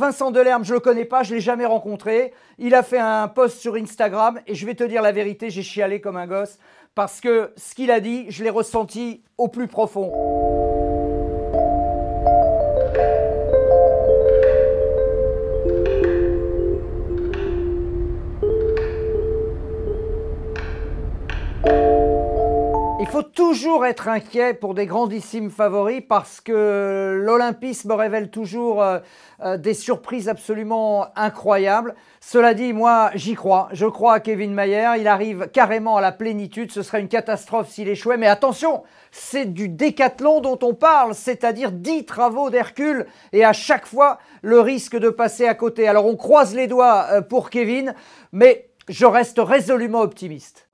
Vincent Delerme, je ne le connais pas, je l'ai jamais rencontré. Il a fait un post sur Instagram et je vais te dire la vérité, j'ai chialé comme un gosse parce que ce qu'il a dit, je l'ai ressenti au plus profond. Il faut toujours être inquiet pour des grandissimes favoris parce que l'Olympisme révèle toujours euh, euh, des surprises absolument incroyables. Cela dit, moi, j'y crois. Je crois à Kevin Mayer. Il arrive carrément à la plénitude. Ce serait une catastrophe s'il échouait. Mais attention, c'est du décathlon dont on parle, c'est-à-dire 10 travaux d'Hercule et à chaque fois le risque de passer à côté. Alors on croise les doigts euh, pour Kevin, mais je reste résolument optimiste.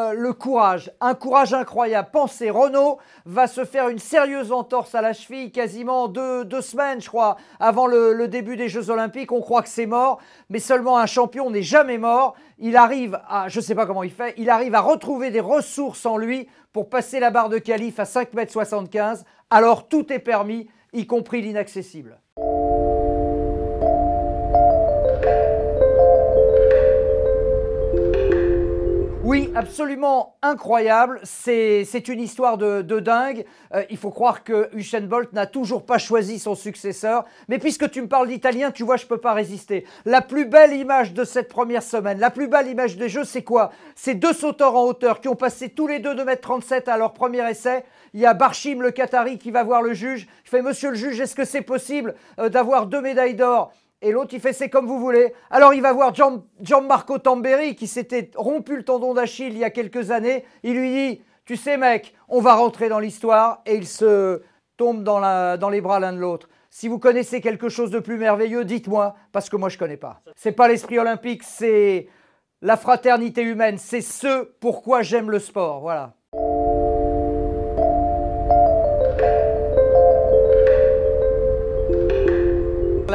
Euh, le courage. Un courage incroyable. Pensez, Renault va se faire une sérieuse entorse à la cheville quasiment deux, semaines, je crois, avant le, le, début des Jeux Olympiques. On croit que c'est mort, mais seulement un champion n'est jamais mort. Il arrive à, je ne sais pas comment il fait, il arrive à retrouver des ressources en lui pour passer la barre de calife à 5,75 m. Alors tout est permis, y compris l'inaccessible. Oui, absolument incroyable. C'est une histoire de, de dingue. Euh, il faut croire que Usain Bolt n'a toujours pas choisi son successeur. Mais puisque tu me parles d'italien, tu vois, je ne peux pas résister. La plus belle image de cette première semaine, la plus belle image des Jeux, c'est quoi C'est deux sauteurs en hauteur qui ont passé tous les deux 2m37 à leur premier essai. Il y a Barchim, le Qatari, qui va voir le juge. Je fais Monsieur le juge, est-ce que c'est possible euh, d'avoir deux médailles d'or et l'autre, il fait c'est comme vous voulez. Alors il va voir Jean-Marco Tamberi qui s'était rompu le tendon d'Achille il y a quelques années. Il lui dit Tu sais, mec, on va rentrer dans l'histoire. Et ils se tombent dans, dans les bras l'un de l'autre. Si vous connaissez quelque chose de plus merveilleux, dites-moi, parce que moi je ne connais pas. Ce n'est pas l'esprit olympique, c'est la fraternité humaine. C'est ce pourquoi j'aime le sport. Voilà.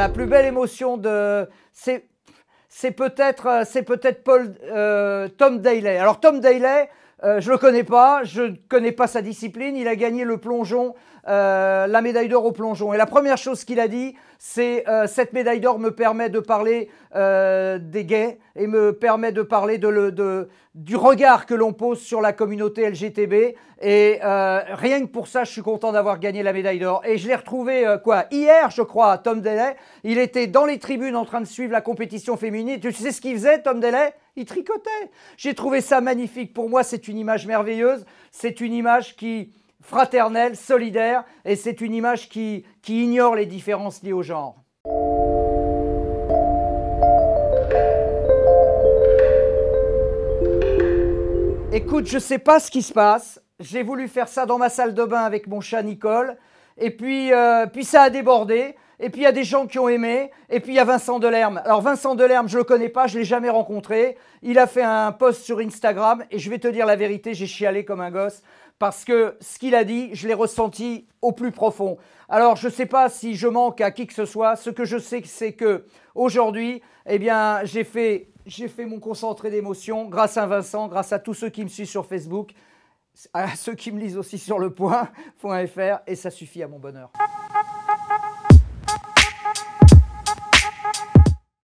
la plus belle émotion de. C'est peut-être euh, peut, être Paul, euh, Tom Daley. Alors, Tom Daley, euh, je ne le connais pas, je ne connais pas sa discipline. Il a gagné le plongeon, euh, la médaille d'or au plongeon. Et la première chose qu'il a dit, c'est euh, cette médaille d'or me permet de parler des gays et me permet de parler du regard que l'on pose sur la communauté LGTB. Et rien que pour ça, je suis content d'avoir gagné la médaille d'or. Et je l'ai retrouvé quoi hier, je crois, Tom Delay. Il était dans les tribunes en train de suivre la compétition féminine. Tu sais ce qu'il faisait, Tom Delay il tricotait. J'ai trouvé ça magnifique. Pour moi, c'est une image merveilleuse. C'est une image qui fraternelle, solidaire, et c'est une image qui, qui ignore les différences liées au genre. Écoute, je ne sais pas ce qui se passe. J'ai voulu faire ça dans ma salle de bain avec mon chat Nicole et puis, euh, puis ça a débordé. Et puis il y a des gens qui ont aimé. Et puis il y a Vincent Delerme. Alors Vincent Delerme, je ne le connais pas, je l'ai jamais rencontré. Il a fait un post sur Instagram et je vais te dire la vérité, j'ai chialé comme un gosse parce que ce qu'il a dit, je l'ai ressenti au plus profond. Alors je ne sais pas si je manque à qui que ce soit. Ce que je sais, c'est que aujourd'hui, eh bien, j'ai fait, j'ai fait mon concentré d'émotions grâce à Vincent, grâce à tous ceux qui me suivent sur Facebook à ceux qui me lisent aussi sur le point.fr et ça suffit à mon bonheur.